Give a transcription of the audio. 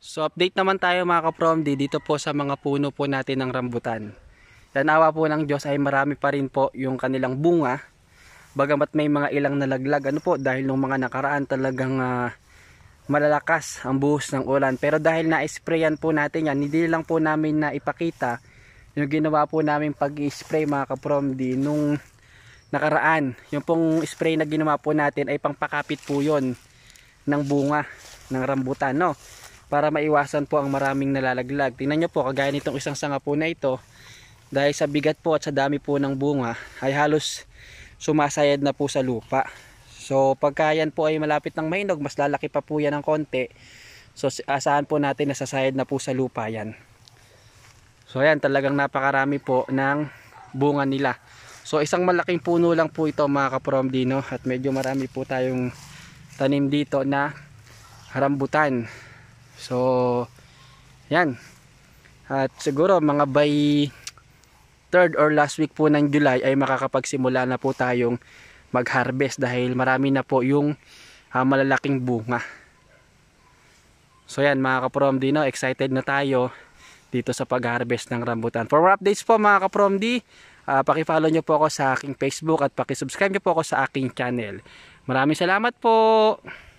So update naman tayo mga kapromdi dito po sa mga puno po natin ng rambutan. Tanawa po ng Diyos ay marami pa rin po yung kanilang bunga. Bagamat may mga ilang nalaglag ano po dahil nung mga nakaraan talagang uh, malalakas ang buhos ng ulan. Pero dahil na-sprayan po natin yan, hindi lang po namin na ipakita yung ginawa po namin pag-spray mga kapromdi nung nakaraan. Yung pong spray na ginawa po natin ay pangpakapit po yon ng bunga ng rambutan. No? para maiwasan po ang maraming nalalaglag. Tingnan nyo po, kagaya nitong isang sanga po na ito, dahil sa bigat po at sa dami po ng bunga, ay halos sumasayad na po sa lupa. So pagka yan po ay malapit ng mainog, mas lalaki pa po yan ng konti. So asahan po natin na sasayad na po sa lupa yan. So ayan, talagang napakarami po ng bunga nila. So isang malaking puno lang po ito mga kaprom dino at medyo marami po tayong tanim dito na harambutan. So, yan. At siguro mga by third or last week po ng July ay makakapagsimula na po tayong mag-harvest dahil marami na po yung uh, malalaking bunga. So yan mga ka kapromdi no, excited na tayo dito sa pag-harvest ng rambutan. For more updates po mga kapromdi, uh, ah, paki-follow niyo po ako sa aking Facebook at paki-subscribe niyo po ako sa aking channel. Maraming salamat po.